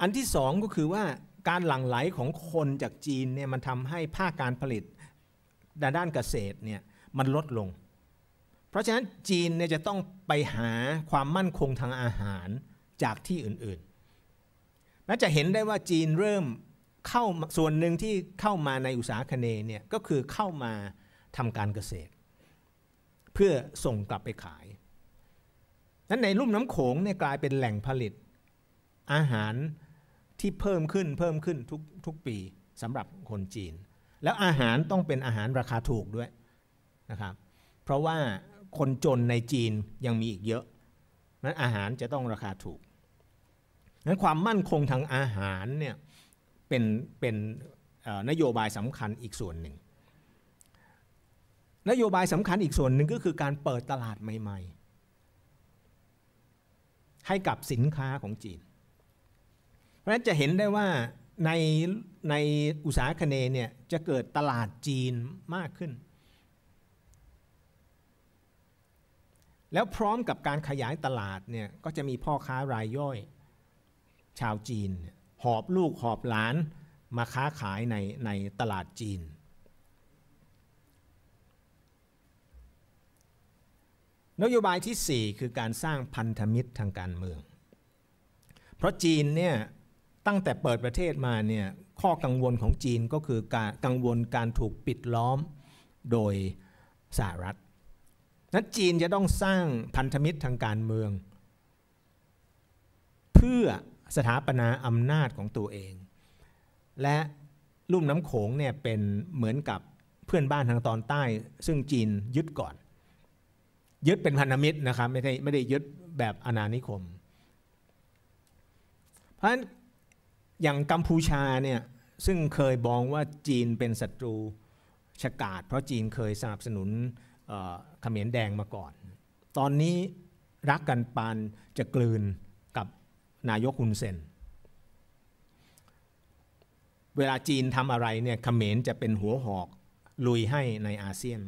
อันที่สองก็คือว่าการหลั่งไหลของคนจากจีนเนี่ยมันทำให้ภาคการผลิตด้านเกษตรเนี่ยมันลดลง เพราะฉะนั้นจีนเนี่ยจะต้องไปหาความมั่นคงทางอาหารจากที่อื่นๆ และจะเห็นได้ว่าจีนเริ่มเข้าส่วนหนึ่งที่เข้ามาในอุตสาหคเนเนี่ยก็คือเข้ามาทำการเกษตร เพื่อส่งกลับไปขายนั้นในรุ่มน้ำโขงเนี่ยกลายเป็นแหล่งผลิตอาหารที่เพิ่มขึ้นเพิ่มขึ้นทุกทุกปีสำหรับคนจีน แล้วอาหารต้องเป็นอาหารราคาถูกด้วยนะครับเพราะว่าคนจนในจีนยังมีอีกเยอะนั้นอาหารจะต้องราคาถูกนั้นความมั่นคงทางอาหารเนี่ยเป็นเป็นนโยบายสำคัญอีกส่วนหนึ่ง นโยบายสำคัญอีกส่วนหนึ่งก็คือการเปิดตลาดใหม่ ๆ ให้กับสินค้าของจีนเพราะฉะนั้นจะเห็นได้ว่าในในอุตสาหคเนเนี่ยจะเกิดตลาดจีนมากขึ้น แล้วพร้อมกับการขยายตลาดเนี่ยก็จะมีพ่อค้ารายย่อย ชาวจีนหอบลูกหอบหลานมาค้าขายในในตลาดจีน นโยบายที่ 4 คือการสร้างพันธมิตรทางการเมือง เพราะจีนเนี่ยตั้งแต่เปิดประเทศมาเนี่ยข้อกังวลของจีนก็คือการกังวลการถูกปิดล้อมโดยสหรัฐนั้นจีนจะต้องสร้างพันธมิตรทางการเมือง เพื่อสถาปนาอำนาจของตัวเอง และลุ่มน้ำโขงเนี่ยเป็นเหมือนกับเพื่อนบ้านทางตอนใต้ซึ่งจีนยึดก่อน ยึดเป็นพันธมิตรนะครับไม่ได้ไม่ได้ยึดแบบอนานิคมเพราะฉะนั้นอย่างกัมพูชาเนี่ยซึ่งเคยบองว่าจีนเป็นศัตรูฉกาดเพราะจีนเคยสนับสนุนเขมรแดงมาก่อน ตอนนี้รักกันปานจะกลืนกับนายกฮุนเซนเวลาจีนทำอะไรเนี่ยเขมรจะเป็นหัวหอกลุยให้ในอาเซียน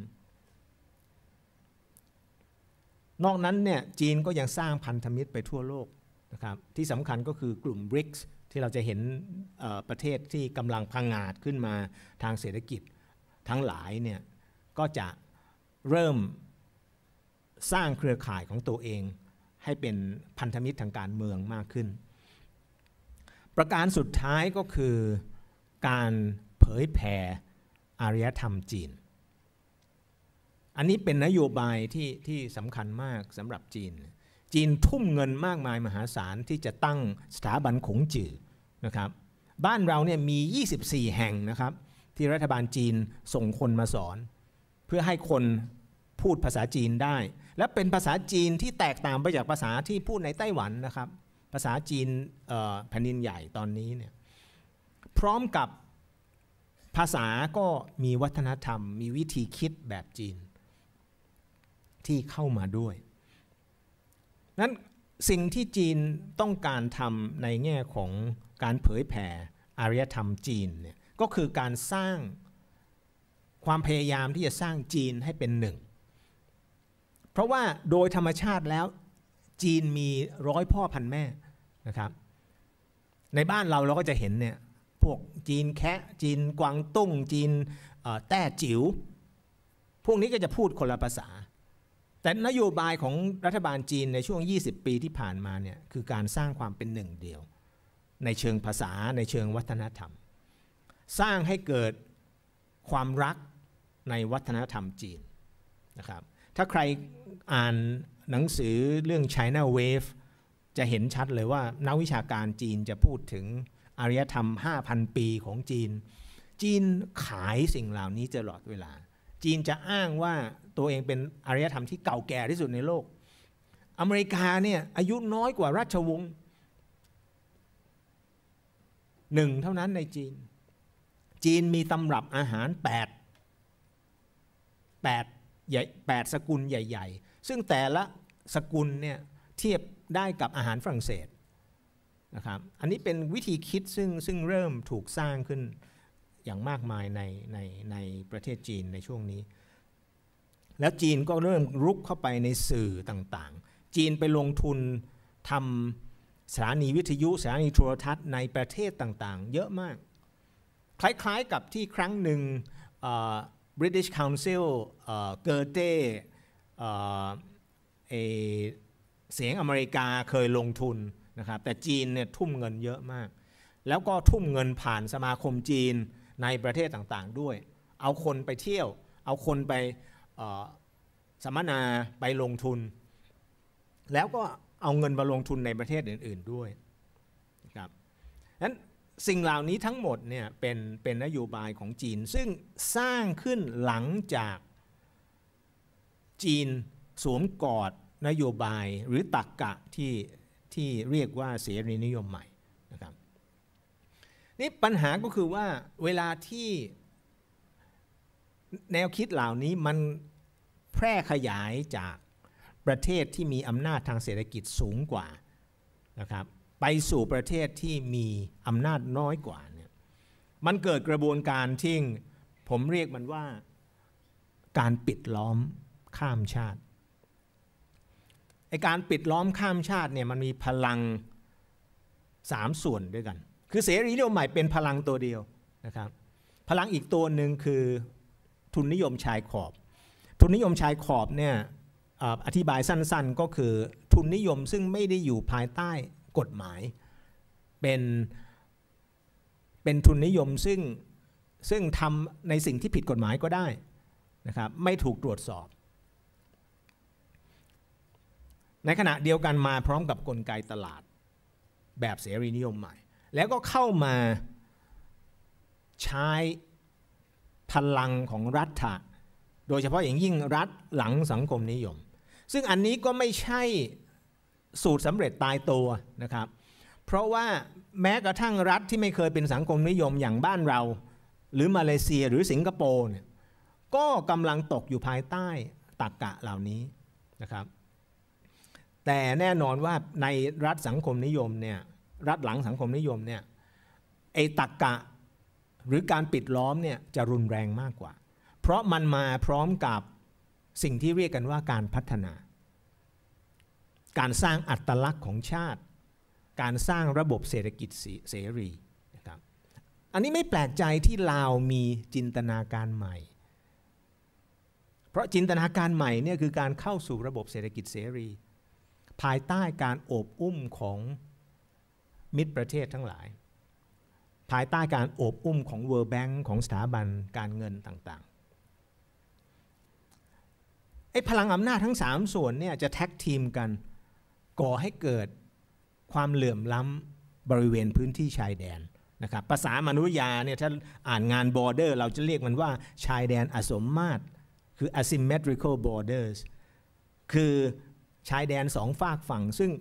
นอกนั้นเนี่ยจีนก็ยังสร้างพันธมิตรไปทั่วโลกนะครับที่สำคัญก็คือกลุ่ม BRICS ที่เราจะเห็นประเทศที่กำลังพังอาจขึ้นมาทางเศรษฐกิจทั้งหลายเนี่ยก็จะเริ่มสร้างเครือข่ายของตัวเอง ให้เป็นพันธมิตรทางการเมืองมากขึ้น ประการสุดท้ายก็คือการเผยแผ่อารยธรรมจีน อันนี้เป็นนโยบายที่ที่สำคัญมากสำหรับจีนเจีนทุ่มเงินมากมายมหาศาลที่จะตั้งสถาบันขงจื่อนะครับบ้านเราเนี่ยมี 24 แห่งนะครับที่รัฐบาลจีนส่งคนมาสอน เพื่อให้คนพูดภาษาจีนได้ และเป็นภาษาจีนที่แตกต่างไปจากภาษาที่พูดในไต้หวันนะครับ ภาษาจีนแผ่นดินใหญ่ตอนนี้เนี่ยพร้อมกับภาษาก็มีวัฒนธรรม มีวิธีคิดแบบจีนที่เข้ามาด้วยนั้นสิ่งที่จีนต้องการทำในแง่ของการเผยแผ่อารยธรรมจีนเนี่ยก็คือการสร้างความพยายามที่จะสร้างจีนให้เป็นหนึ่ง เพราะว่าโดยธรรมชาติแล้วจีนมีร้อยพ่อพันแม่นะครับในบ้านเราเราก็จะเห็นเนี่ยพวกจีนแคะจีนกวางตุ้งจีนแต้จิว๋วพวกนี้ก็จะพูดคนละภาษาแต่นโยบายของรัฐบาลจีนในช่วง 20 ปีที่ผ่านมาเนี่ยคือการสร้างความเป็นหนึ่งเดียว ในเชิงภาษาในเชิงวัฒนธรรม สร้างให้เกิดความรักในวัฒนธรรมจีนนะครับถ้าใครอ่านหนังสือเรื่อง China Wave จะเห็นชัดเลยว่านักวิชาการจีนจะพูดถึง อารยธรรม 5,000 ปีของจีน จีนขายสิ่งเหล่านี้ตลอดเวลา จีนจะอ้างว่าตัวเองเป็นอารยธรรมที่เก่าแก่ที่สุดในโลก อเมริกาเนี่ย อายุน้อยกว่าราชวงศ์หนึ่งเท่านั้นในจีน จีนมีตำรับอาหาร8 8ใหญ่8สกุลใหญ่ๆ ซึ่งแต่ละสกุลเนี่ยเทียบได้กับอาหารฝรั่งเศสนะครับ อันนี้เป็นวิธีคิดซึ่งซึ่งเริ่มถูกสร้างขึ้นอย่างมากมายในในในประเทศจีนในช่วงนี้แล้วจีนก็เริ่มรุกเข้าไปในสื่อต่างๆ จีนไปลงทุนทำสถานีวิทยุสถานีโทรทัศน์ในประเทศต่างๆ เยอะมาก คล้ายๆกับที่ครั้งหนึ่ง British Council เกอเต้เสียงอเมริกาเคยลงทุนนะครับ แต่จีนเนี่ยทุ่มเงินเยอะมาก แล้วก็ทุ่มเงินผ่านสมาคมจีนในประเทศต่างๆด้วย เอาคนไปเที่ยว เอาคนไปสัมมนาไปลงทุน แล้วก็เอาเงินมาลงทุนในประเทศอื่น ๆด้วยครับนั้นสิ่งเหล่านี้ทั้งหมดเนี่ยเป็นเป็นนโยบายของจีนซึ่งสร้างขึ้นหลังจากจีนสวมกอดนโยบายหรือตักกะ ที่ที่เรียกว่าเสรีนิยมใหม่นะครับนี่ปัญหาก็คือว่าเวลาที่แนวคิดเหล่านี้มันแพร่ขยายจากประเทศที่มีอำนาจทางเศรษฐกิจสูงกว่านะครับไปสู่ประเทศที่มีอำนาจน้อยกว่าเนี่ยมันเกิดกระบวนการที่ผมเรียกมันว่าการปิดล้อมข้ามชาติไอการปิดล้อมข้ามชาติเนี่ยมันมีพลังสามส่วนด้วยกัน คือเสรีนิยมใหม่เป็นพลังตัวเดียวนะครับ พลังอีกตัวหนึ่งคือทุนนิยมชายขอบ ทุนนิยมชายขอบเนี่ยอธิบายสั้น ๆ ก็คือ ทุนนิยมซึ่งไม่ได้อยู่ภายใต้กฎหมาย เป็น เป็นทุนนิยมซึ่ง ซึ่งทำในสิ่งที่ผิดกฎหมายก็ได้นะครับ ไม่ถูกตรวจสอบ ในขณะเดียวกันมาพร้อมกับกลไกตลาด แบบเสรีนิยมใหม่ แล้วก็เข้ามาใช้พลังของรัฐะโดยเฉพาะอย่างยิ่งรัฐหลังสังคมนิยม ซึ่งอันนี้ก็ไม่ใช่สูตรสำเร็จตายตัวนะครับ เพราะว่าแม้กระทั่งรัฐที่ไม่เคยเป็นสังคมนิยมอย่างบ้านเรา หรือมาเลเซียหรือสิงคโปร์เนี่ยก็กำลังตกอยู่ภายใต้ตักกะเหล่านี้นะครับแต่แน่นอนว่าในรัฐสังคมนิยมเนี่ยรัฐหลังสังคมนิยมเนี่ยไอ้ตักกะหรือการปิดล้อมเนี่ยจะรุนแรงมากกว่า เพราะมันมาพร้อมกับสิ่งที่เรียกกันว่าการพัฒนา การสร้างอัตลักษณ์ของชาติ การสร้างระบบเศรษฐกิจเสรีนะครับ อันนี้ไม่แปลกใจที่ลาวมีจินตนาการใหม่ เพราะจินตนาการใหม่เนี่ยคือการเข้าสู่ระบบเศรษฐกิจเสรี ภายใต้การโอบอุ้มของมิตรประเทศทั้งหลายภายใต้การโอบอุ้มของ World Bank ของสถาบันการเงินต่างๆไอ้พลังอำนาจทั้ง 3 ส่วนเนี่ยจะแท็กทีมกันก่อให้เกิดความเหลื่อมล้ำบริเวณพื้นที่ชายแดนนะครับภาษามนุษยาเนี่ยถ้าอ่านงานบอร์เดอร์เราจะเรียกมันว่าชายแดนอสมมาตรคือ asymmetrical borders คือชายแดนสองฝากฝั่งซึ่ง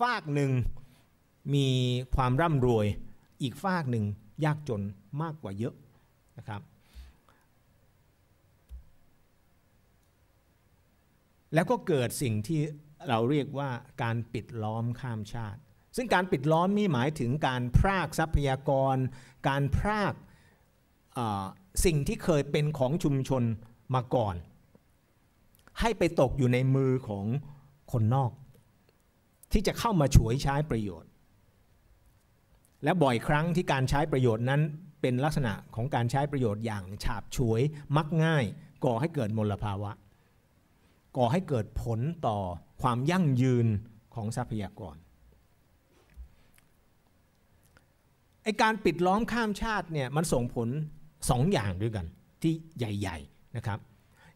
ฝากหนึ่งมีความร่ำรวยอีกฝากหนึ่งยากจนมากกว่าเยอะนะครับ แล้วก็เกิดสิ่งที่เราเรียกว่าการปิดล้อมข้ามชาติ ซึ่งการปิดล้อมนี่หมายถึงการพรากทรัพยากร การพรากสิ่งที่เคยเป็นของชุมชนมาก่อน ให้ไปตกอยู่ในมือของคนนอก ที่จะเข้ามาฉวยใช้ประโยชน์และ บ่อยครั้งที่การใช้ประโยชน์นั้นเป็นลักษณะของการใช้ประโยชน์อย่างฉาบฉวยมักง่าย ก่อให้เกิดมลภาวะ ก่อให้เกิดผลต่อความยั่งยืนของทรัพยากร ไอการปิดล้อมข้ามชาติเนี่ย มันส่งผล2ออย่างด้วยกัน ที่ใหญ่ๆนะครับ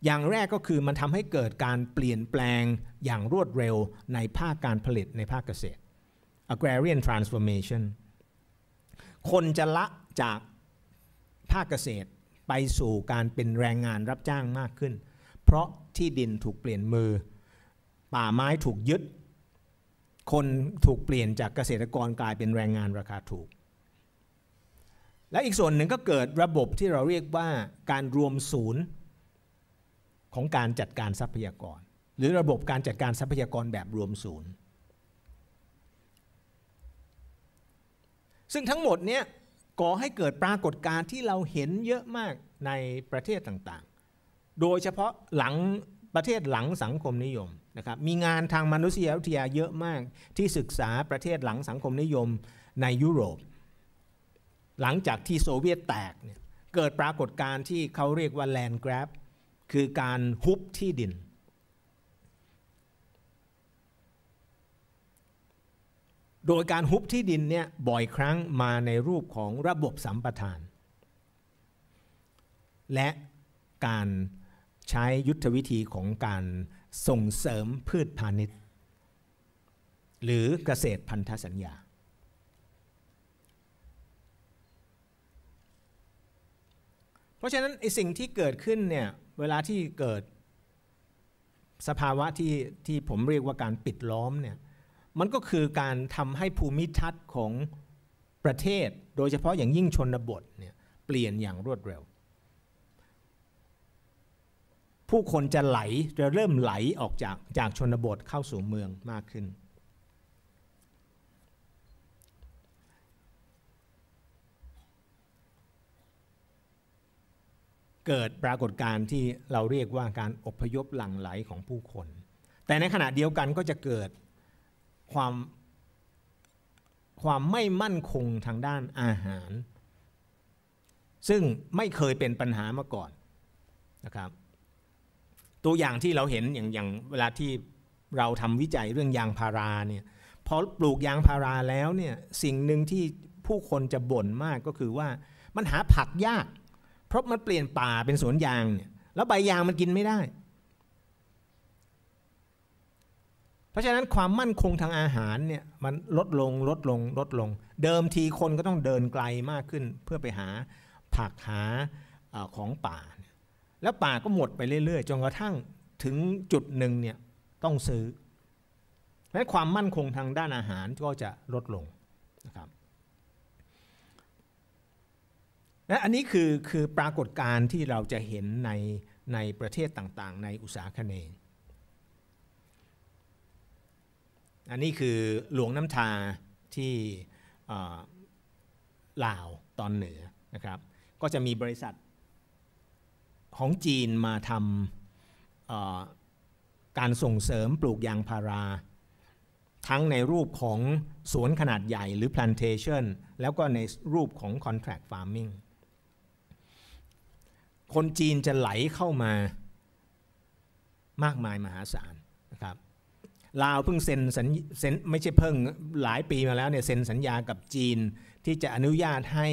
อย่างแรกก็คือมันทำให้เกิดการเปลี่ยนแปลงอย่างรวดเร็วในภาคการผลิตในภาคเกษตร agrarian transformation คนจะละจากภาคเกษตรไปสู่การเป็นแรงงานรับจ้างมากขึ้น เพราะที่ดินถูกเปลี่ยนมือ ป่าไม้ถูกยึด คนถูกเปลี่ยนจากเกษตรกรกลายเป็นแรงงานราคาถูก และอีกส่วนหนึ่งก็เกิดระบบที่เราเรียกว่าการรวมศูนย์ของการจัดการทรัพยากร หรือระบบการจัดการทรัพยากรแบบรวมศูนย์ซึ่งทั้งหมดเนี้ยก่อให้เกิดปรากฏการณ์ที่เราเห็นเยอะมากในประเทศต่างๆ โดยเฉพาะหลังประเทศหลังสังคมนิยมนะครับมีงานทางมนุษยวิทยาเยอะมากที่ศึกษาประเทศหลังสังคมนิยมในยุโรป หลังจากที่โซเวียตแตกเนี่ยเกิดปรากฏการณ์ที่เขาเรียกว่าแลนด์กราฟคือการฮุบที่ดินโดยการฮุบที่ดินเนี่ยบ่อยครั้งมาในรูปของระบบสัมปทาน และการใช้ยุทธวิธีของการส่งเสริมพืชพาณิชย์ หรือเกษตรพันธสัญญา เพราะฉะนั้นไอสิ่งที่เกิดขึ้นเนี่ยเวลาที่เกิดสภาวะที่ที่ผมเรียกว่าการปิดล้อมเนี่ยมันก็คือการทำให้ภูมิทัศน์ของประเทศ โดยเฉพาะอย่างยิ่งชนบทเนี่ยเปลี่ยนอย่างรวดเร็ว ผู้คนจะไหลจะเริ่มไหลออกจากจากชนบทเข้าสู่เมืองมากขึ้น เกิดปรากฏการณ์ที่เราเรียกว่าการอพยพหลั่งไหลของผู้คน แต่ในขณะเดียวกันก็จะเกิดความ ความไม่มั่นคงทางด้านอาหาร ซึ่งไม่เคยเป็นปัญหามาก่อนนะครับตัวอย่างที่เราเห็นอย่างอย่างเวลาที่เราทำวิจัยเรื่องยางพาราเนี่ยพอปลูกยางพาราแล้วเนี่ยสิ่งหนึ่งที่ผู้คนจะบ่นมากก็คือว่ามันหาผักยาก เพราะมันเปลี่ยนป่าเป็นสวนยางเนี่ยแล้วใบยางมันกินไม่ได้เพราะฉะนั้นความมั่นคงทางอาหารเนี่ยมันลดลงลดลงลดลง เดิมทีคนก็ต้องเดินไกลมากขึ้นเพื่อไปหาผักหาอของป่า แล้วป่าก็หมดไปเรื่อย ๆจนกระทั่งถึงจุดหนึ่งเนี่ยต้องซื้อและความมั่นคงทางด้านอาหารก็จะลดลงนะครับและอันนี้คือคือปรากฏการณ์ที่เราจะเห็นในในประเทศต่างๆ ในอุตสาหกรรมอันนี้คือหลวงน้ำชาที่ลาวตอนเหนือนะครับ ก็จะมีบริษัทของจีนมาทำการส่งเสริมปลูกยางพารา ทั้งในรูปของสวนขนาดใหญ่หรือ plantation แล้วก็ในรูปของ contract farming คนจีนจะไหลเข้ามามากมายมหาศาลนะครับลาวเพิ่งเซ็นสัญเซ็นไม่ใช่เพิ่งหลายปีมาแล้วเนี่ย เซ็นสัญญากับจีนที่จะอนุญาตให้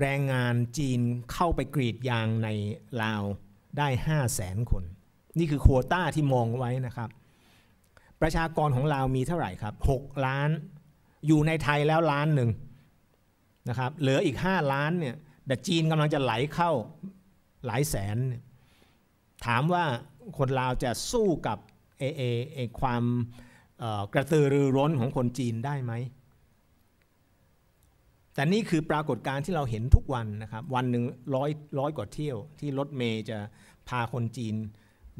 แรงงานจีนเข้าไปกรีดยางในลาวได้ห้าแสนคน นี่คือโคต้าที่มองไว้นะครับ ประชากรของลาวมีเท่าไหร่ครับ 6 ล้านอยู่ในไทยแล้วล้านหนึ่งนะครับเหลืออีก 5 ล้านเนี่ย แต่จีนกำลังจะไหลเข้าหลายแสน ถามว่าคนลาวจะสู้กับเอเอเอความกระตือรือร้นของคนจีนได้ไหม แต่นี่คือปรากฏการณ์ที่เราเห็นทุกวันนะครับ วันหนึ่งร้อยร้อยกว่าเที่ยวที่รถเมย์จะพาคนจีน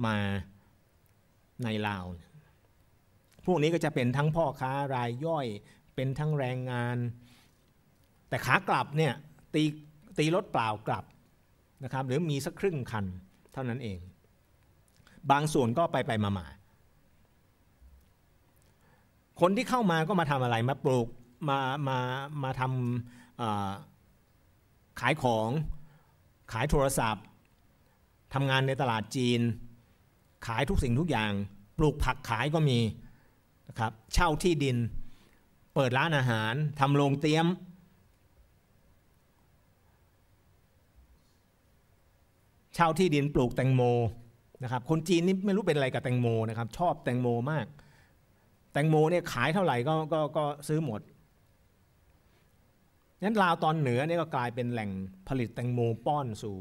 มาในลาว พวกนี้ก็จะเป็นทั้งพ่อค้ารายย่อยเป็นทั้งแรงงาน แต่ขากลับเนี่ยตีตีรถเปล่ากลับนะครับ หรือมีสักครึ่งคันเท่านั้นเอง บางส่วนก็ไปไปมามาคนที่เข้ามาก็มาทำอะไรมาปลูกมามามาทำขายของขายโทรศัพท์ทำงานในตลาดจีนขายทุกสิ่งทุกอย่างปลูกผักขายก็มีนะครับเช่าที่ดินเปิดร้านอาหารทำโรงเตี้ยม เช่าที่ดินปลูกแตงโมนะครับคนจีนนี่ไม่รู้เป็นอะไรกับแตงโมนะครับชอบแตงโมมากแตงโมเนี่ยขายเท่าไหร่ก็ก็ก็ซื้อหมดนั้นลาวตอนเหนือเนี่ยก็กลายเป็นแหล่งผลิตแตงโมป้อนสู่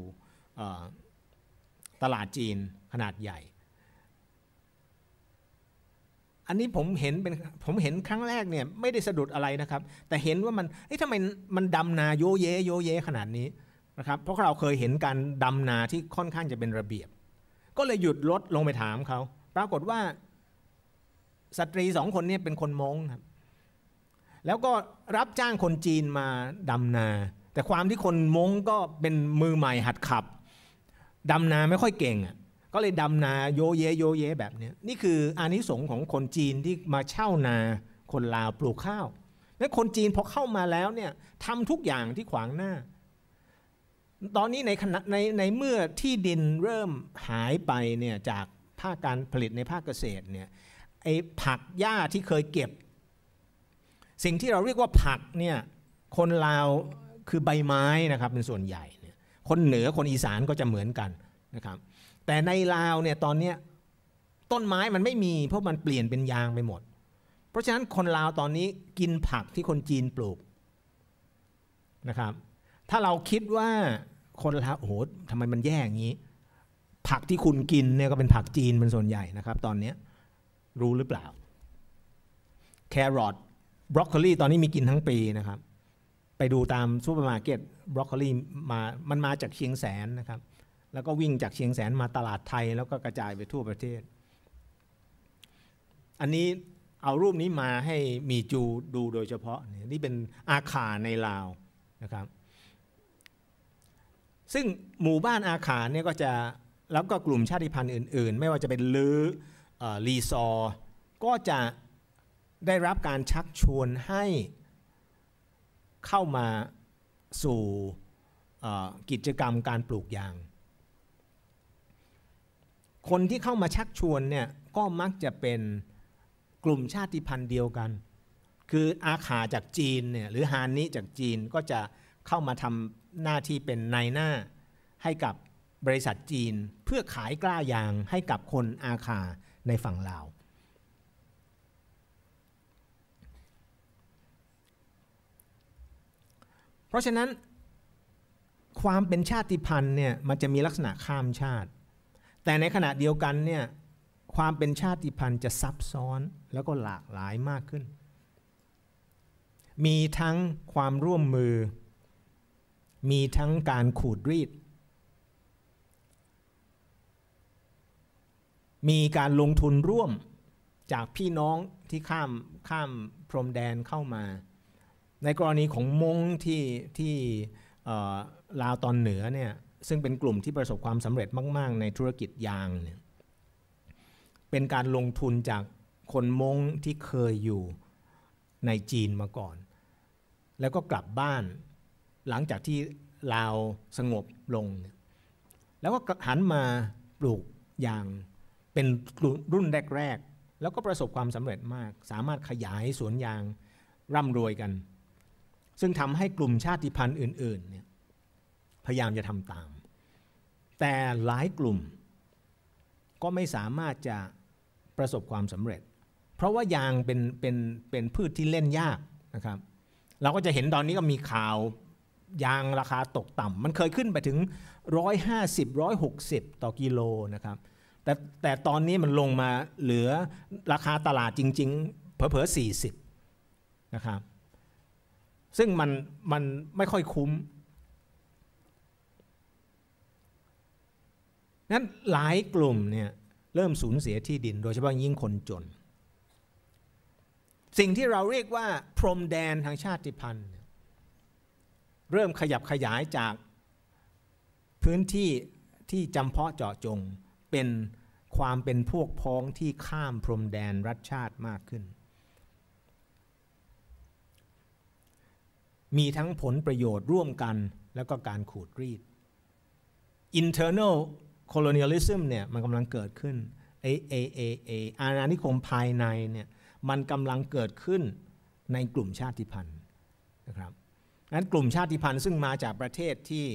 ตลาดจีนขนาดใหญ่ อันนี้ผมเห็นเป็นผมเห็นครั้งแรกเนี่ยไม่ได้สะดุดอะไรนะครับ แต่เห็นว่ามัน เอ้ยทำไมมันดำนาโยเยโยเยขนาดนี้นะครับ เพราะเราเคยเห็นการดำนาที่ค่อนข้างจะเป็นระเบียบ ก็เลยหยุดรถลงไปถามเขาปรากฏว่าสตรีสองคนนี้เป็นคนมงครับ แล้วก็รับจ้างคนจีนมาดำนา แต่ความที่คนมงก็เป็นมือใหม่หัดขับ ดำนาไม่ค่อยเก่งอ่ะ ก็เลยดำนาโยเยโยเยแบบนี้ นี่คืออานิสงส์ของคนจีนที่มาเช่านาคนลาวปลูกข้าวแลวคนจีนพอเข้ามาแล้วเนี่ยทำทุกอย่างที่ขวางหน้า ตอนนี้ในขณะในในเมื่อที่ดินเริ่มหายไปเนี่ยจากภาคการผลิตในภาคเกษตรเนี่ยไอ้ผักหญ้าที่เคยเก็บสิ่งที่เราเรียกว่าผักเนี่ย คนลาวคือใบไม้นะครับเป็นส่วนใหญ่เนี่ยคนเหนือคนอีสานก็จะเหมือนกันนะครับแต่ในลาวเนี่ยตอนนี้ต้นไม้มันไม่มี เพราะมันเปลี่ยนเป็นยางไปหมด เพราะฉะนั้นคนลาวตอนนี้กินผักที่คนจีนปลูกนะครับถ้าเราคิดว่าคนลาวโอ้โหทำไมมันแย่อย่างนี้ ผักที่คุณกินเนี่ยก็เป็นผักจีนเป็นส่วนใหญ่นะครับตอนนี้รู้หรือเปล่าแครอทบรอกโคลีตอนนี้มีกินทั้งปีนะครับไปดูตามซูเปอร์มาร์เก็ตบรอกโคลีมามันมาจากเชียงแสนนะครับแล้วก็วิ่งจากเชียงแสนมาตลาดไทย แล้วก็กระจายไปทั่วประเทศ อันนี้เอารูปนี้มาให้มีจูดูโดยเฉพาะนี่เป็นอาคาในลาวนะครับซึ่งหมู่บ้านอาคาเนี่ยก็จะแล้วก็กลุ่มชาติพันธุ์อื่นๆ ไม่ว่าจะเป็นลือรีซอร์ก็จะได้รับการชักชวนให้เข้ามาสู่กิจกรรมการปลูกยาง คนที่เข้ามาชักชวนเนี่ยก็มักจะเป็นกลุ่มชาติพันธุ์เดียวกัน คืออาขาจากจีนเนี่ยหรือฮานนิจากจีนก็จะเข้ามาทำหน้าที่เป็นนายหน้า ให้กับบริษัทจีนเพื่อขายกล้ายางให้กับคนอาคาในฝั่งลาว เพราะฉะนั้นความเป็นชาติพันธุ์เนี่ยมันจะมีลักษณะข้ามชาติ แต่ในขณะเดียวกันเนี่ยความเป็นชาติพันธุ์จะซับซ้อนแล้วก็หลากหลายมากขึ้น มีทั้งความร่วมมือ มีทั้งการขูดรีดมีการลงทุนร่วมจากพี่น้องที่ข้ามข้ามพรมแดนเข้ามา ในกรณีของมงที่ ที่ลาวตอนเหนือเนี่ยซึ่งเป็นกลุ่มที่ประสบความสำเร็จมาก ๆ ในธุรกิจยางเนี่ยเป็นการลงทุนจากคนมงที่เคยอยู่ในจีนมาก่อน แล้วก็กลับบ้านหลังจากที่ลาวสงบลง แล้วก็หันมาปลูก ยางเป็นรุ่นแรกๆแล้วก็ประสบความสำเร็จมาก สามารถขยายสวนยางร่ำรวยกัน ซึ่งทำให้กลุ่มชาติพันธุ์อื่นๆเนี่ยพยายามจะทำตาม แต่หลายกลุ่มก็ไม่สามารถจะประสบความสำเร็จ เพราะว่ายางเป็นเป็นเป็นพืชที่เล่นยากนะครับ เราก็จะเห็นตอนนี้ก็มีข่าวยางราคาตกต่ำมันเคยขึ้นไปถึง 150 160 ต่อกิโลนะครับแต่แต่ตอนนี้มันลงมาเหลือราคาตลาดจริงๆเผลอๆ 40นะครับซึ่งมันมันไม่ค่อยคุ้มนั้นหลายกลุ่มเนี่ยเริ่มสูญเสียที่ดินโดยเฉพาะยิ่งคนจน สิ่งที่เราเรียกว่า พรมแดนทางชาติพันธุ์ เริ่มขยับขยายจากพื้นที่ที่จำเพาะเจาะจงเป็นความเป็นพวกพ้องที่ข้ามพรมแดนรัฐชาติมากขึ้น มีทั้งผลประโยชน์ร่วมกันแล้วก็การขูดรีด internal colonialism เนี่ยมันกำลังเกิดขึ้น A A A A อาณานิคมภายในเนี่ยมันกำลังเกิดขึ้นในกลุ่มชาติพันธุ์นะครับนั้นกลุ่มชาติพันธุ์ซึ่งมาจากประเทศที่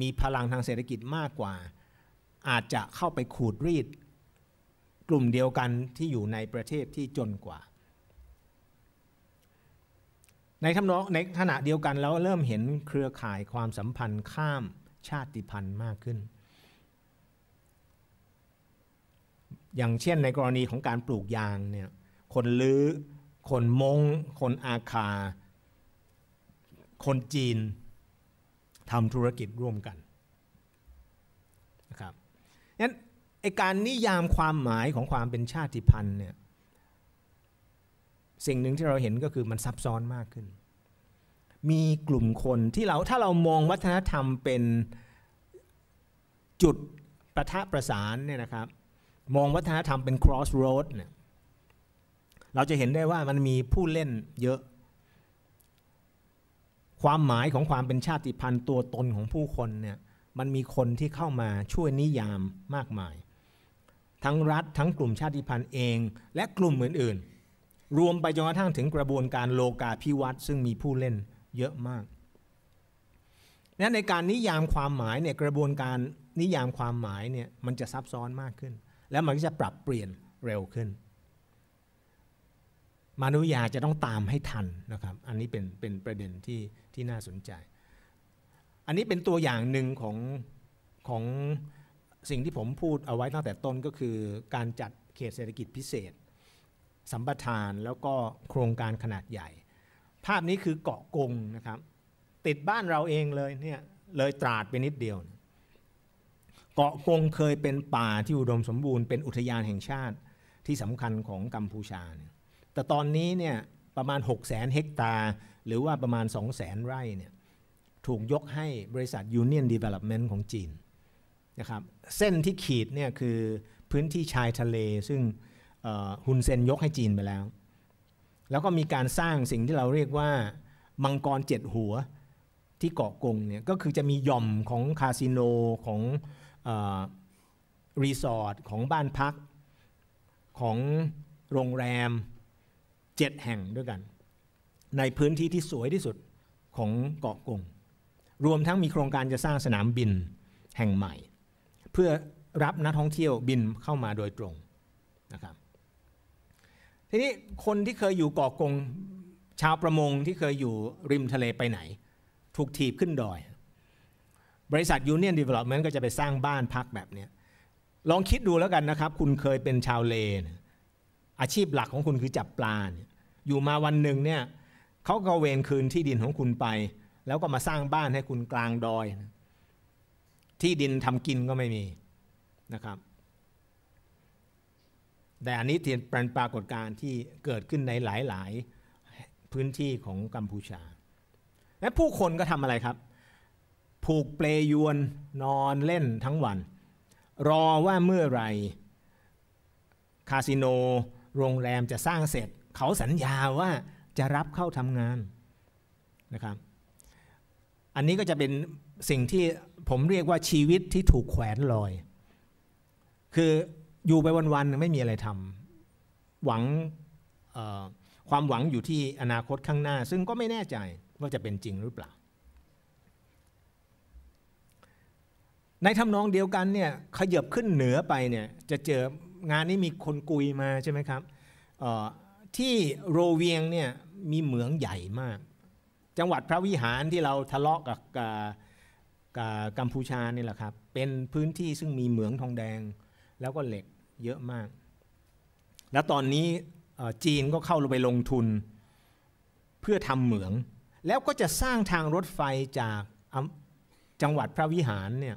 มีพลังทางเศรษฐกิจมากกว่าอาจจะเข้าไปขูดรีดกลุ่มเดียวกันที่อยู่ในประเทศที่จนกว่า ในทำนองในขณะเดียวกันเราเริ่มเห็นเครือข่ายความสัมพันธ์ข้ามชาติพันธุ์มากขึ้น อย่างเช่นในกรณีของการปลูกยางเนี่ยคนลือ้อคนมงคนอาคา คนจีนทำธุรกิจร่วมกันนั้นไอการนิยามความหมายของความเป็นชาติพันธุ์เนี่ยสิ่งหนึ่งที่เราเห็นก็คือมันซับซ้อนมากขึ้น มีกลุ่มคนที่เราถ้าเรามองวัฒนธรรมเป็นจุดประทะประสานเนี่ยนะครับ มองวัฒนธรรมเป็น cross road เนี่ยเราจะเห็นได้ว่ามันมีผู้เล่นเยอะ ความหมายของความเป็นชาติพันธุ์ตัวตนของผู้คนเนี่ยมันมีคนที่เข้ามาช่วยนิยามมากมาย ทั้งรัฐทั้งกลุ่มชาติพันธุ์เอง และกลุ่มอื่นๆ รวมไปจนกระทั่งถึงกระบวนการโลกาพิวัตรซึ่งมีผู้เล่นเยอะมากนั้นในการนิยามความหมายเนี่ยกระบวนการนิยามความหมายเนี่ยมันจะซับซ้อนมากขึ้น และมันก็จะปรับเปลี่ยนเร็วขึ้นมนุษยาจะต้องตามให้ทันนะครับอันนี้เป็นเป็นประเด็นที่ที่น่าสนใจอันนี้เป็นตัวอย่างหนึ่งของของสิ่งที่ผมพูดเอาไว้ตั้งแต่ต้นก็คือการจัดเขตเศรษฐกิจพิเศษ สัมปทานแล้วก็โครงการขนาดใหญ่ ภาพนี้คือเกาะกงนะครับ ติดบ้านเราเองเลยเนี่ยเลยตราดไปนิดเดียว เกาะกงเคยเป็นป่าที่อุดมสมบูรณ์เป็นอุทยานแห่งชาติที่สำคัญของกัมพูชา แต่ตอนนี้เนี่ยประมาณ 6 0 0 0 0เฮกตาร์หรือว่าประมาณ 2 0 0 0 0 0 ไร่เนี่ยถูกยกให้บริษัท Union Development ของจีนนะครับ เส้นที่ขีดเนี่ยคือพื้นที่ชายทะเลซึ่งฮุนเซนยกให้จีนไปแล้ว แล้วก็มีการสร้างสิ่งที่เราเรียกว่ามังกรเจ็ดหัวที่เกาะกงเนี่ยก็คือจะมีย่อมของคาสิโนของรีสอร์ท ของบ้านพักของโรงแรมเจ็ดแห่งด้วยกัน ในพื้นที่ที่สวยที่สุดของเกาะกงรวมทั้งมีโครงการจะสร้างสนามบินแห่งใหม่ เพื่อรับนักท่องเที่ยวบินเข้ามาโดยตรงนะครับ ทีนี้คนที่เคยอยู่เกาะกงชาวประมงที่เคยอยู่ริมทะเลไปไหน ถูกถีบขึ้นดอย บริษัทยูเนียนดีเวล็อปเมนต์ก็จะไปสร้างบ้านพักแบบนี้ลองคิดดูแล้วกันนะครับ คุณเคยเป็นชาวเลนอาชีพหลักของคุณคือจับปลาอยู่มาวันหนึ่งเนี่ยเขาก็เวนคืนที่ดินของคุณไปแล้วก็มาสร้างบ้านให้คุณกลางดอย ที่ดินทำกินก็ไม่มีนะครับ แต่อันนี้เป็นปรากฏการณ์ที่เกิดขึ้นในหลายๆ พื้นที่ของกัมพูชา และผู้คนก็ทำอะไรครับ ผูกเปลยวนนอนเล่นทั้งวัน รอว่าเมื่อไรคาสิโนโรงแรมจะสร้างเสร็จ เขาสัญญาว่าจะรับเข้าทำงานนะครับอันนี้ก็จะเป็นสิ่งที่ผมเรียกว่าชีวิตที่ถูกแขวนลอย คืออยู่ไปวันๆไม่มีอะไรทำหวังความหวังอยู่ที่อนาคตข้างหน้า ซึ่งก็ไม่แน่ใจว่าจะเป็นจริงหรือเปล่า ในทำนองเดียวกันเนี่ยขยับขึ้นเหนือไปเนี่ยจะเจองานนี้มีคนกุยมาใช่ไหมครับที่โรเวียงเนี่ยมีเหมืองใหญ่มากจังหวัดพระวิหารที่เราทะเลาะกับกับกัมพูชานี่แหละครับเป็นพื้นที่ซึ่งมีเหมืองทองแดงแล้วก็เหล็กเยอะมาก แล้วตอนนี้จีนก็เข้าไปลงทุนเพื่อทำเหมือง แล้วก็จะสร้างทางรถไฟจากจังหวัดพระวิหารเนี่ย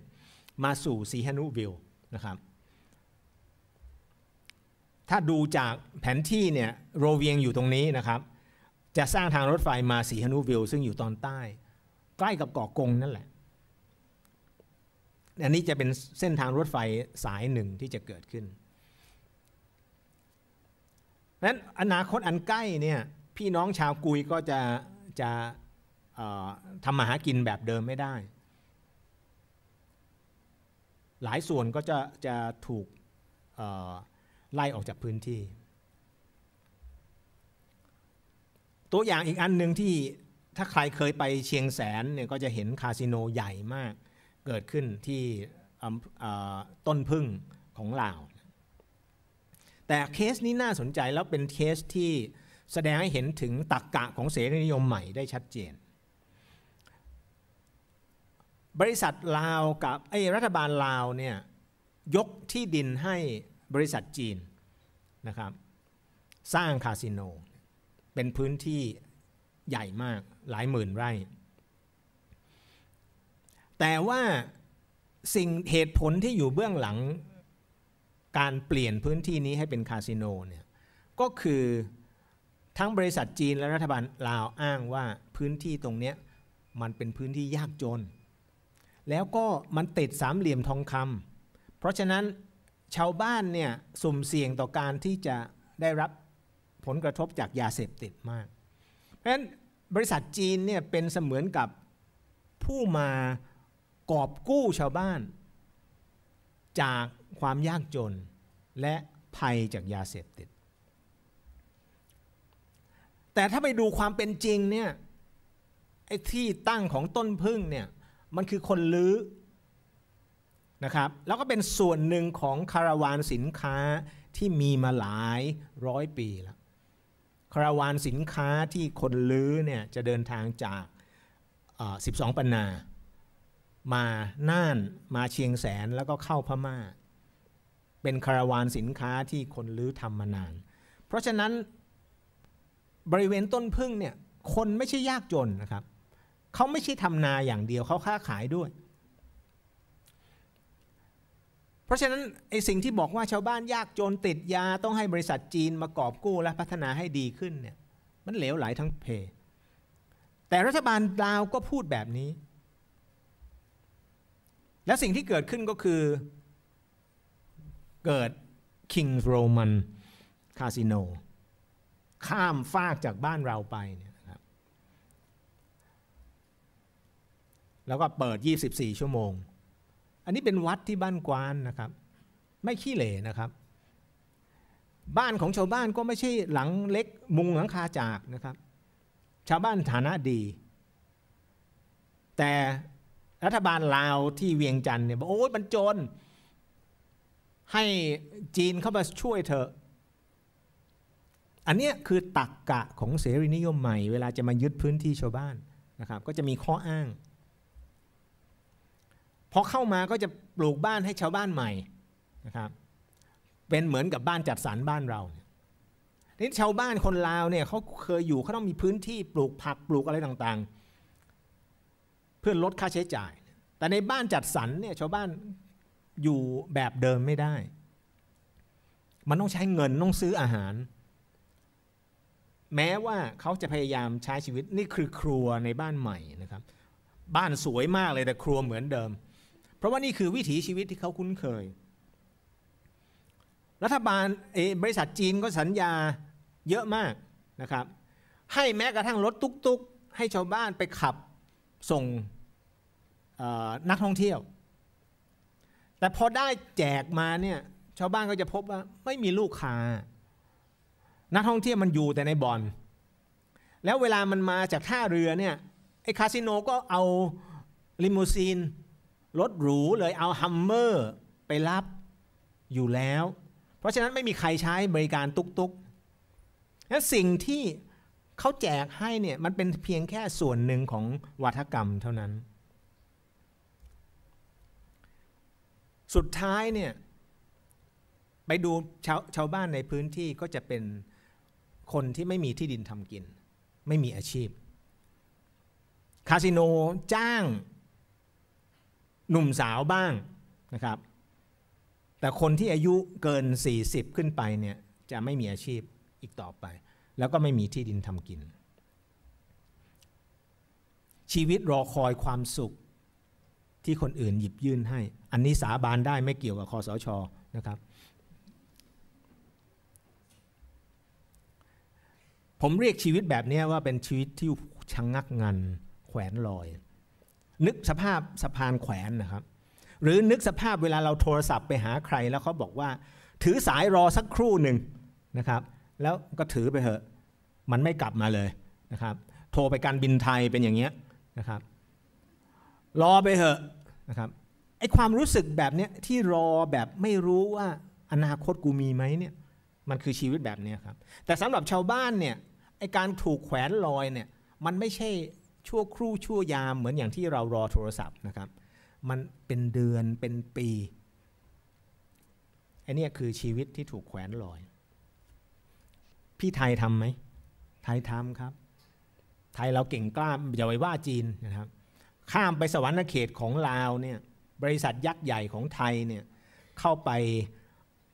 มาสู่สีฮานุวิลนะครับถ้าดูจากแผนที่เนี่ยโรเวียงอยู่ตรงนี้นะครับจะสร้างทางรถไฟมาสีหนุวิลซึ่งอยู่ตอนใต้ ใกล้กับเกาะกงนั่นแหละอันนี้จะเป็นเส้นทางรถไฟสายหนึ่งที่จะเกิดขึ้นนั้นอนาคตอันใกล้เนี่ยพี่น้องชาวกุยก็จะจะทำมาหากินแบบเดิมไม่ได้ หลายส่วนก็จะจะถูกไล่ออกจากพื้นที่ตัวอย่างอีกอันหนึ่งที่ถ้าใครเคยไปเชียงแสนเนี่ยก็จะเห็นคาสิโนใหญ่มากเกิดขึ้นที่ต้นพึ่งของลาว แต่เคสนี้น่าสนใจแล้วเป็นเคสที่แสดงให้เห็นถึงตรรกกะของเสรีนิยมใหม่ได้ชัดเจน บริษัทลาวกับไอ้รัฐบาลลาวเนี่ยยกที่ดินให้บริษัทจีนนะครับสร้างคาสิโนเป็นพื้นที่ใหญ่มากหลายหมื่นไร่ แต่ว่าสิ่งเหตุผลที่อยู่เบื้องหลังการเปลี่ยนพื้นที่นี้ให้เป็นคาสิโนเนี่ยก็คือทั้งบริษัทจีนและรัฐบาลลาวอ้างว่าพื้นที่ตรงนี้มันเป็นพื้นที่ยากจน แล้วก็มันติดสามเหลี่ยมทองคำเพราะฉะนั้นชาวบ้านเนี่ยสุ่มเสี่ยงต่อการที่จะได้รับผลกระทบจากยาเสพติดมาก เพราะฉะนั้นบริษัทจีนเนี่ยเป็นเสมือนกับผู้มากอบกู้ชาวบ้าน จากความยากจนและภัยจากยาเสพติด แต่ถ้าไปดูความเป็นจริงเนี่ยไอ้ที่ตั้งของต้นพึ่งเนี่ยมันคือคนลื้อนะครับ แล้วก็เป็นส่วนหนึ่งของคาราวานสินค้าที่มีมาหลายร้อยปีแล้วคาราวานสินค้าที่คนลื้อเนี่ยจะเดินทางจาก 12 ปันนา มา น่าน มาเชียงแสนแล้วก็เข้าพมา่า เป็นคาราวานสินค้าที่คนลื้อทำมานาน เพราะฉะนั้นบริเวณต้นพึ่งเนี่ยคนไม่ใช่ยากจนนะครับ เขาไม่ใช่ทำนาอย่างเดียวเขาค้าขายด้วยเพราะฉะนั้นไอสิ่งที่บอกว่าชาวบ้านยากจนติดยาต้องให้บริษัทจีนมากอบกู้และพัฒนาให้ดีขึ้นเนี่ยมันเหลวไหลทั้งเพ แต่รัฐบาลลาวก็พูดแบบนี้ และสิ่งที่เกิดขึ้นก็คือเกิด King's Roman Casino ข้ามฟากจากบ้านเราไปเนี่ยครับแล้วก็เปิด 24 ชั่วโมงอันนี้เป็นวัดที่บ้านกวานนะครับ ไม่ขี้เหร่นะครับ บ้านของชาวบ้านก็ไม่ใช่หลังเล็กมุงหลังคาจากนะครับ ชาวบ้านฐานะดี แต่รัฐบาลลาวที่เวียงจันทร์เนี่ยบอกโอ้ยมันจน ให้จีนเข้ามาช่วยเธออันเนี้ยคือตักกะของเสรีนิยมใหม่เวลาจะมายึดพื้นที่ชาวบ้านนะครับก็จะมีข้ออ้างพอเข้ามาก็จะปลูกบ้านให้ชาวบ้านใหม่นะครับ เป็นเหมือนกับบ้านจัดสรรบ้านเรานี่ชาวบ้านคนลาวเนี่ยเขาเคยอยู่เขาต้องมีพื้นที่ปลูกผักปลูกอะไรต่าง ๆ เพื่อลดค่าใช้จ่าย แต่ในบ้านจัดสรรเนี่ยชาวบ้านอยู่แบบเดิมไม่ได้ มันต้องใช้เงินต้องซื้ออาหาร แม้ว่าเขาจะพยายามใช้ชีวิตนี่คือครัวในบ้านใหม่นะครับ บ้านสวยมากเลยแต่ครัวเหมือนเดิมเพราะว่านี่คือวิถีชีวิตที่เขาคุ้นเคย รัฐบาลเอบริษัทจีนก็สัญญาเยอะมากนะครับ ให้แม้กระทั่งรถตุกๆ ให้ชาวบ้านไปขับส่งนักท่องเที่ยว แต่พอได้แจกมาเนี่ยชาวบ้านก็จะพบว่าไม่มีลูกค้า นักท่องเที่ยวมันอยู่แต่ในบ่อน แล้วเวลามันมาจากท่าเรือเนี่ยไอ้คาสิโนก็เอาลิมูซีนรถหรูเลยเอาฮัมเมอร์ไปรับอยู่แล้ว เพราะฉะนั้นไม่มีใครใช้บริการตุกตุกนั้นสิ่งที่เขาแจกให้เนี่ย มันเป็นเพียงแค่ส่วนหนึ่งของวัฒกรรมเท่านั้น สุดท้ายเนี่ย ไปดูชาวชาวบ้านในพื้นที่ก็จะเป็นคนที่ไม่มีที่ดินทำกิน ไม่มีอาชีพ คาสิโนจ้างหนุ่มสาวบ้างนะครับ แต่คนที่อายุเกิน 40 ขึ้นไปเนี่ย จะไม่มีอาชีพอีกต่อไป แล้วก็ไม่มีที่ดินทำกิน ชีวิตรอคอยความสุขที่คนอื่นหยิบยื่นให้ อันนี้สาบานได้ไม่เกี่ยวกับคอสชอนะครับ ผมเรียกชีวิตแบบนี้ว่าเป็นชีวิตที่ชะงงักงันแขวนลอยนึกสภาพสะพานแขวนนะครับ หรือนึกสภาพเวลาเราโทรศัพท์ไปหาใครแล้วเขาบอกว่าถือสายรอสักครู่หนึ่งนะครับแล้วก็ถือไปเถอะมันไม่กลับมาเลยนะครับโทรไปการบินไทยเป็นอย่างเงี้ยนะครับรอไปเถอะนะครับไอความรู้สึกแบบเนี้ยที่รอแบบไม่รู้ว่าอนาคตกูมีไหมเนี่ยมันคือชีวิตแบบนี้ครับแต่สำหรับชาวบ้านเนี่ยไอการถูกแขวนลอยเนี่ยมันไม่ใช่ชั่วครู่ชั่วยามเหมือนอย่างที่เรารอโทรศัพท์นะครับมันเป็นเดือนเป็นปีไอเนี่ยคือชีวิตที่ถูกแขวนลอย พี่ไทยทำไหม ไทยทำครับ ไทยเราเก่งกล้าอย่าไปว่าจีนนะครับข้ามไปสวรรค์เขตของลาวเนี่ยบริษัทยักษ์ใหญ่ของไทยเนี่ยเข้าไป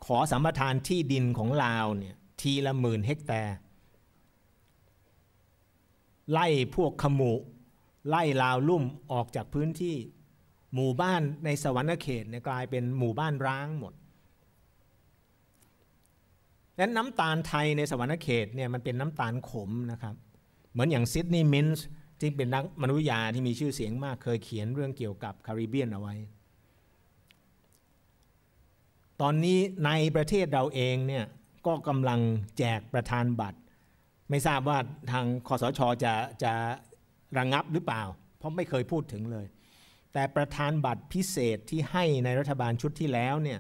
ขอสัมปทานที่ดินของลาวเนี่ยทีละหมื่นเฮกตตร์ไล่พวกขมุ ไล่ลาวลุ่มออกจากพื้นที่หมู่บ้านในสวรรค์เขตเนี่ยกลายเป็นหมู่บ้านร้างหมดนั้นน้ำตาลไทยในสวรรค์เขตเนี่ยมันเป็นน้ำตาลขมนะครับเหมือนอย่างซิดนีย์มินส์ที่เป็นนักมนุษยาที่มีชื่อเสียงมากเคยเขียนเรื่องเกี่ยวกับคาริเบียนเอาไว้ ตอนนี้ในประเทศเราเองเนี่ยก็กำลังแจกประธานบัตรไม่ทราบว่าทางคอสชจะจะระงงับหรือเปล่า เพราะไม่เคยพูดถึงเลย แต่ประธานบัตรพิเศษที่ให้ในรัฐบาลชุดที่แล้วเนี่ย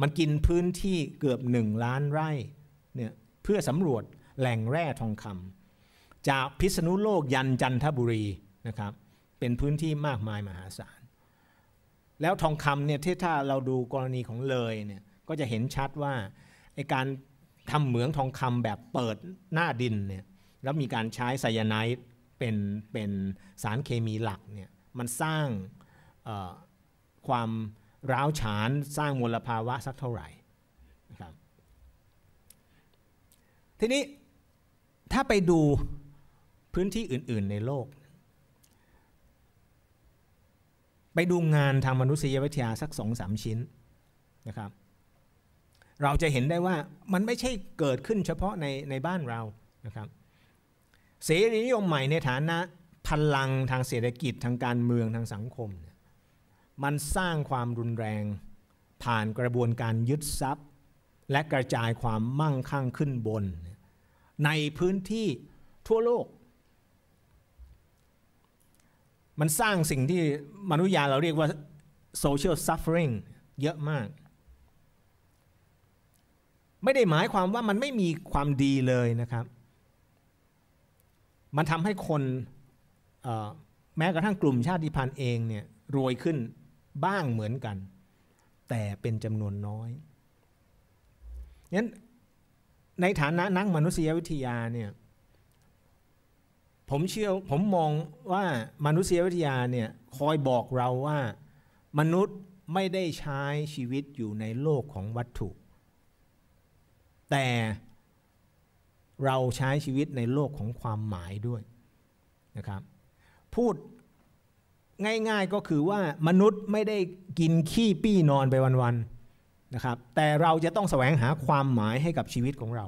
มันกินพื้นที่เกือบหนึ่งล้านไร่เนี่ยเพื่อสำรวจแหล่งแร่ทองคำจากพิษณุโลกยันจันทบุรีนะครับเป็นพื้นที่มากมายมหาศาล แล้วทองคำเนี่ยถ้าเราดูกรณีของเลยเนี่ยก็จะเห็นชัดว่าไอการทำเหมืองทองคำแบบเปิดหน้าดินเนี่ยแล้วมีการใช้ไซยาไนด์เป็นเป็นสารเคมีหลักเนี่ยมันสร้างความร้าวฉานสร้างมลภาวะสักเท่าไหร่นะครับ ทีนี้ถ้าไปดูพื้นที่อื่นๆในโลก ไปดูงานทางมนุษยวิทยาสักสองสามชิ้นนะครับเราจะเห็นได้ว่ามันไม่ใช่เกิดขึ้นเฉพาะในในบ้านเรานะครับเสรีนิยมใหม่ในฐานะพลังทางเศรษฐกิจทางการเมืองทางสังคม มันสร้างความรุนแรงผ่านกระบวนการยึดทรัพย์ และกระจายความมั่งคั่งขึ้นบน ในพื้นที่ทั่วโลก มันสร้างสิ่งที่มนุษยาเราเรียกว่า social suffering เยอะมากไม่ได้หมายความว่ามันไม่มีความดีเลยนะครับ มันทำให้คนแม้กระทั่งกลุ่มชาติพันธุ์เองเนี่ยรวยขึ้นบ้างเหมือนกัน แต่เป็นจำนวนน้อยงั้นในฐานะนักมนุษยวิทยาเนี่ยผมเชื่อผมมองว่ามนุษยวิทยาเนี่ยคอยบอกเราว่ามนุษย์ไม่ได้ใช้ชีวิตอยู่ในโลกของวัตถุแต่เราใช้ชีวิตในโลกของความหมายด้วยนะครับพูดง่ายๆก็คือว่ามนุษย์ไม่ได้กินขี้ปี้นอนไปวันๆนะครับแต่เราจะต้องแสวงหาความหมายให้กับชีวิตของเรา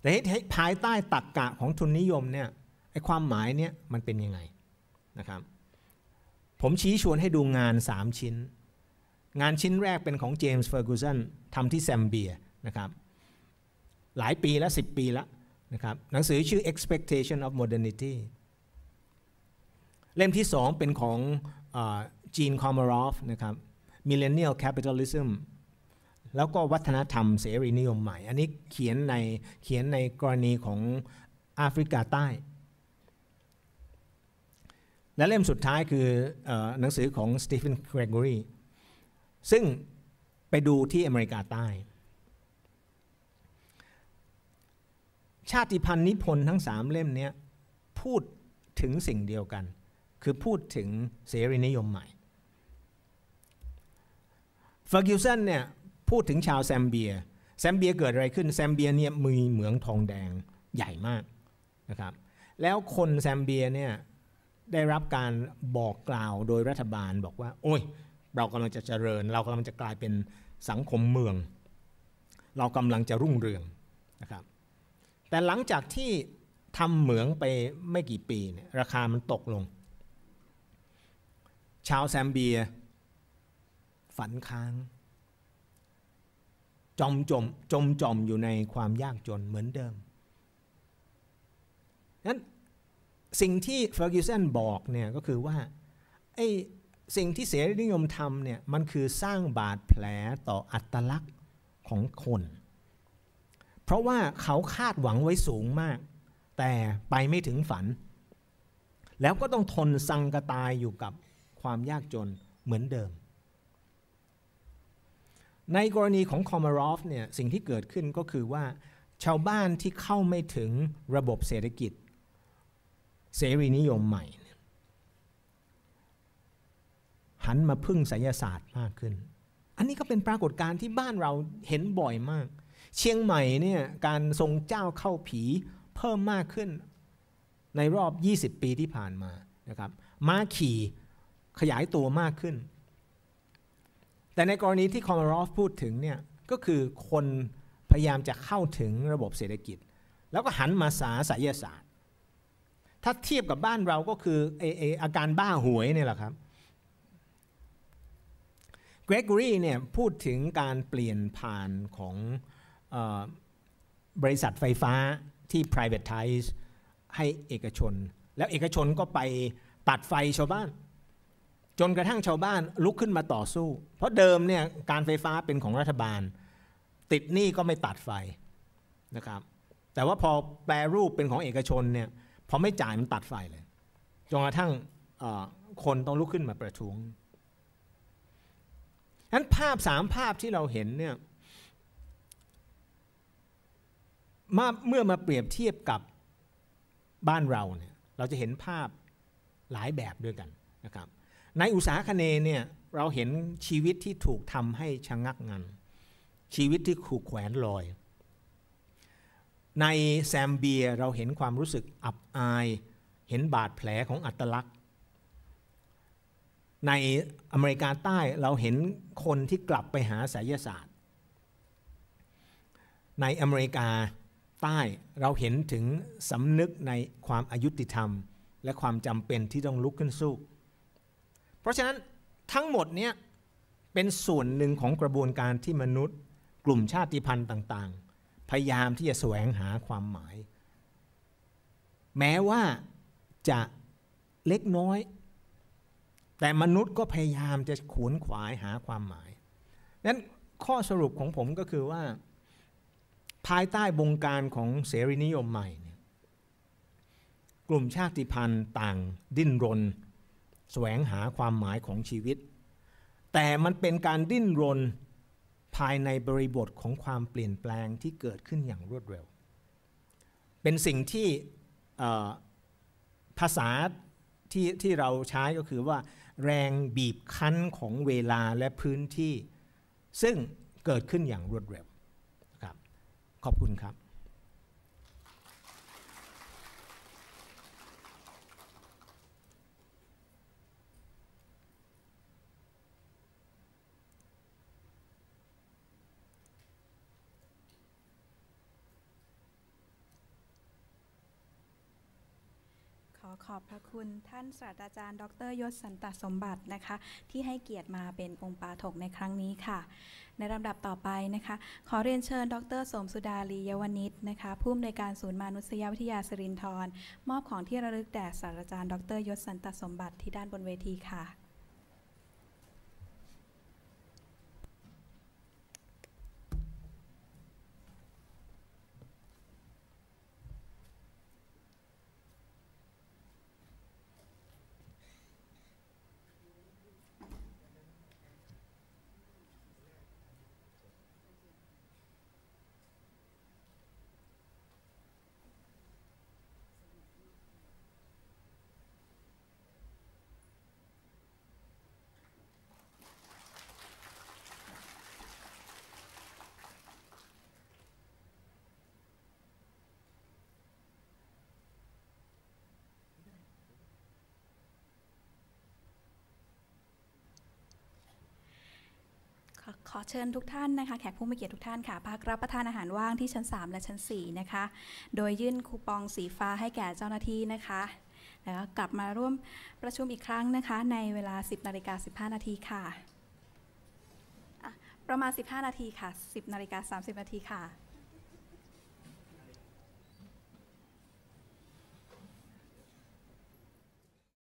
แต่ภายใต้ตักกะของทุนนิยมเนี่ยไอ้ความหมายเนี่ยมันเป็นยังไงนะครับผมชี้ชวนให้ดูงาน 3 ชิ้น งานชิ้นแรกเป็นของเจมส์เฟอร์กูสันทำที่แซมเบียนะครับหลายปีแล้ว10 ปีแล้วนะครับหนังสือชื่อ expectation of modernity เล่มที่2เป็นของจีนคอมารอฟนะครับ millennial capitalism แล้วก็วัฒนธรรมเสรีนิยมใหม่ อันนี้เขียนในเขียนในกรณีของแอฟริกาใต้ และเล่มสุดท้ายคืออหนังสือของสตีเฟน เกรกอรีซึ่งไปดูที่อเมริกาใต้ชาติพันธุ์นิพนธ์ทั้งสามเล่มนี้พูดถึงสิ่งเดียวกัน คือพูดถึงเสรีนิยมใหม่ฟากิวสันเนี่ยพูดถึงชาวแซมเบียแซมเบียเกิดอะไรขึ้นแซมเบียเนี่ยมีเหมืองทองแดงใหญ่มากนะครับ แล้วคนแซมเบียเนี่ยได้รับการบอกกล่าวโดยรัฐบาลบอกว่า โอ้ย เรากำลังจะเจริญ เรากำลังจะกลายเป็นสังคมเมือง เรากำลังจะรุ่งเรืองนะครับแต่หลังจากที่ทำเหมืองไปไม่กี่ปีเนี่ยราคามันตกลง ชาวแซมเบีย ฝันค้าง จมจมจมจมอยู่ในความยากจนเหมือนเดิมนั้นสิ่งที่เฟอร์กิวสันบอกเนี่ย ก็คือว่าไอ้สิ่งที่เสรีนิยมทำเนี่ย มันคือสร้างบาดแผลต่ออัตลักษณ์ของคนเพราะว่าเขาคาดหวังไว้สูงมาก แต่ไปไม่ถึงฝัน แล้วก็ต้องทนสังกตายอยู่กับความยากจนเหมือนเดิม ในกรณีของคอมารอฟเนี่ยสิ่งที่เกิดขึ้นก็คือว่าชาวบ้านที่เข้าไม่ถึงระบบเศรษฐกิจ เสรีนิยมใหม่ หันมาพึ่งไสยศาสตร์มากขึ้น อันนี้ก็เป็นปรากฏการณ์ที่บ้านเราเห็นบ่อยมากเชียงใหม่เนี่ยการทรงเจ้าเข้าผีเพิ่มมากขึ้นในรอบ 20 ปีที่ผ่านมานะครับม้าขี่ขยายตัวมากขึ้น แต่ในกรณีที่คอมารอฟพูดถึงเนี่ยก็คือคนพยายามจะเข้าถึงระบบเศรษฐกิจ แล้วก็หันมาสาสายศาสตร์ ถ้าเทียบกับบ้านเราก็คือเอเออาการบ้าหวยนี่แหละครับเกรกอรีเนี่ยพูดถึงการเปลี่ยนผ่านของบริษัทไฟฟ้าที่ privatize ให้เอกชน แล้วเอกชนก็ไปตัดไฟชาวบ้าน จนกระทั่งชาวบ้านลุกขึ้นมาต่อสู้ เพราะเดิมเนี่ยการไฟฟ้าเป็นของรัฐบาล ติดหนี้ก็ไม่ตัดไฟนะครับแต่ว่าพอแปรรูปเป็นของเอกชนเนี่ยพอไม่จ่ายมันตัดไฟเลยจนกระทั่งคนต้องลุกขึ้นมาประท้วงนั้นภาพสามภาพที่เราเห็นเนี่ยมาเมื่อมาเปรียบเทียบกับบ้านเราเนี่ยเราจะเห็นภาพหลายแบบด้วยกันนะครับในอุตสาคเนเนี่ยเราเห็นชีวิตที่ถูกทำให้ชะงักงันชีวิตที่ขูกแขวนลอย ในแซมเบียเราเห็นความรู้สึกอับอายเห็นบาดแผลของอัตลักษณ์ ในอเมริกาใต้เราเห็นคนที่กลับไปหาสสยศาสตร์ ในอเมริกาใต้เราเห็นถึงสำนึกในความอายุติธรรม และความจำเป็นที่ต้องลุกขึ้นสู้ เพราะฉะนั้นทั้งหมดเนี้ยเป็นส่วนหนึ่งของกระบวนการที่มนุษย์ กลุ่มชาติพันธุ์ต่างๆ พยายามที่จะแสวงหาความหมาย แม้ว่าจะเล็กน้อย แต่มนุษย์ก็พยายามจะขวนขวายหาความหมายนั้นข้อสรุปของผมก็คือว่าภายใต้บงการของเสรีนิยมใหม่เนี่ยกลุ่มชาติพันธุ์ต่างดิ้นรน แสวงหาความหมายของชีวิต แต่มันเป็นการดิ้นรนภายในบริบทของความเปลี่ยนแปลงที่เกิดขึ้นอย่างรวดเร็ว เป็นสิ่งที่ภาษาที่ที่เราใช้ก็คือว่า แรงบีบคั้นของเวลาและพื้นที่ซึ่งเกิดขึ้นอย่างรวดเร็วขอบคุณครับขอบพระคุณท่านศาสตราจารย์ดรยศสันตสมบัตินะคะ ที่ให้เกียรติมาเป็นองค์ปาถกในครั้งนี้ค่ะ ในลำดับต่อไปนะคะ ขอเรียนเชิญดรสมสุดาลียวณิชนะคะผู้อำนวยการศูนย์มนุษยวิทยาสรินทรมอบของที่ระลึกแด่ศาสตราจารย์ดรยศสันตสมบัติที่ด้านบนเวทีค่ะขอเชิญทุกท่านนะคะแขกผู้มีเกียรติทุกท่านค่ะพักรับประทานอาหารว่างที่ชั้น3 และชั้น4นะคะโดยยื่นคูปองสีฟ้าให้แก่เจ้าหน้าที่นะคะแล้วกลับมาร่วมประชุมอีกครั้งนะคะ ในเวลา 10นาฬิกา15นาทีค่ะ ประมาณ 15 นาทีค่ะ 10นาฬิกา30นาทีค่ะ